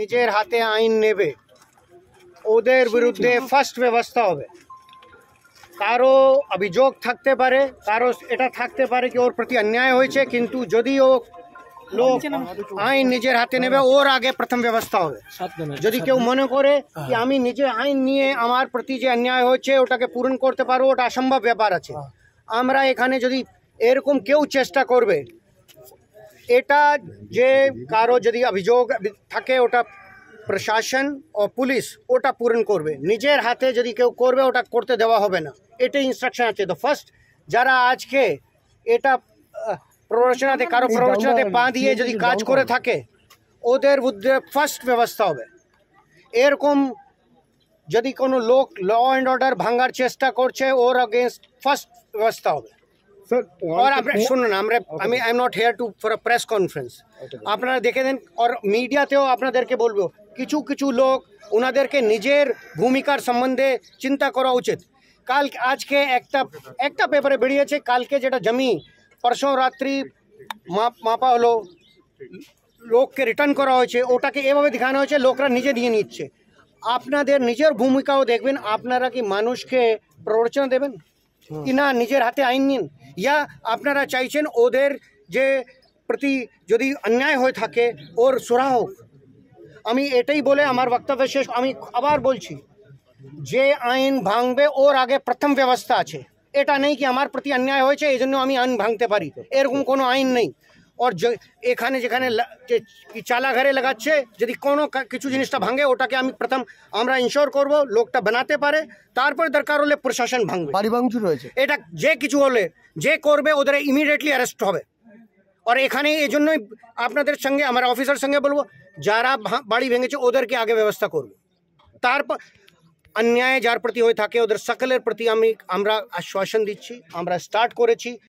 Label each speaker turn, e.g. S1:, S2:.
S1: নিজের হাতে আইন নেবে ওদের বিরুদ্ধে ফার্স্ট ব্যবস্থা হবে কারো অভিযোগ থাকতে পারে কারো এটা থাকতে পারে কি ওর প্রতি অন্যায় হয়েছে কিন্তু যদি ও
S2: লোক আচ্ছা, আইন নিজের হাতে নেবে হ্যাঁ। ওর আগে
S1: প্রথম ব্যবস্থা হবে যদি কেউ মনে করে কি হ্যাঁ। আমি নিজে আইন নিয়ে আমার প্রতি যে অন্যায় হয়েছে ওটাকে পূরণ করতে পারবো ওটা অসম্ভব ব্যাপার আছে হ্যাঁ। আমরা এখানে যদি এরকম কেউ চেষ্টা করবে এটা যে কারো যদি অভিযোগ থাকে ওটা প্রশাসন ও পুলিশ ওটা পূরণ করবে নিজের হাতে যদি কেউ করবে ওটা করতে দেওয়া হবে না এটাই ইনস্ট্রাকশন আছে তো ফার্স্ট যারা আজকে এটা প্ররোচনাতে কারো প্ররোচনাতে পা দিয়ে যদি কাজ করে থাকে ওদের উদ্যোগ ফার্স্ট ব্যবস্থা হবে এরকম যদি কোনো লোক ল অ্যান্ড অর্ডার ভাঙার চেষ্টা করছে ওর অগেনস্ট ফার্স্ট ব্যবস্থা হবে স্যার আপনারা শুনুন আমরা আমি I am not here to for a press conference আপনারা দেখে দেন আর মিডিয়া তেও আপনাদের বলবো কিছু কিছু লোক উনাদেরকে নিজের ভূমিকার সম্বন্ধে চিন্তা করা উচিত কালকে আজকে একটা একটা পেপারে বেরিয়েছে কালকে যেটা জমি পরশু রাত্রি মাপ মাপা হলো লোক কে রিটার্ন করা হয়েছে ওটাকে এবারে দেখানো হয়েছে লোকরা নিচে দিয়ে নিচ্ছে আপনাদের নিজের ভূমিকাও দেখবেন আপনারা কি মানুষকে প্রতারণা দেবেন কিনা নিজের হাতে আইন নিন ইয়া আপনারা চাইছেন ওদের যে প্রতি যদি অন্যায় হয়ে থাকে ওর সুরা হোক আমি এটাই বলে আমার বক্তব্য শেষ আমি আবার বলছি যে আইন ভাঙবে ওর আগে প্রথম ব্যবস্থা আছে এটা নেই কি আমার প্রতি অন্যায় হয়েছে এই জন্য আমি আইন ভাঙতে পারি এরকম কোনো আইন নেই ওর এখানে যেখানে চালা ঘরে লাগাচ্ছে যদি কোনো কিছু জিনিসটা ভাঙে ওটাকে আমি প্রথম আমরা ইনশোর করব লোকটা বানাতে পারে তারপরে দরকার হলে প্রশাসন ভাঙবে বাড়ি হয়েছে এটা যে কিছু হলে যে কোরবে উদ্রে ইমিডিয়েটলি অ্যারেস্ট হবে আর এখানে এইজন্যই আপনাদের সঙ্গে আমার অফিসার সঙ্গে বলবো যারা বাড়ি ভেঙেছে ওদেরকে আগে ব্যবস্থা করব তারপর অন্যায় যার প্রতি হই থাকে ওদের সকলের প্রতি আমরা আশ্বাসন দিচ্ছি আমরা স্টার্ট করেছি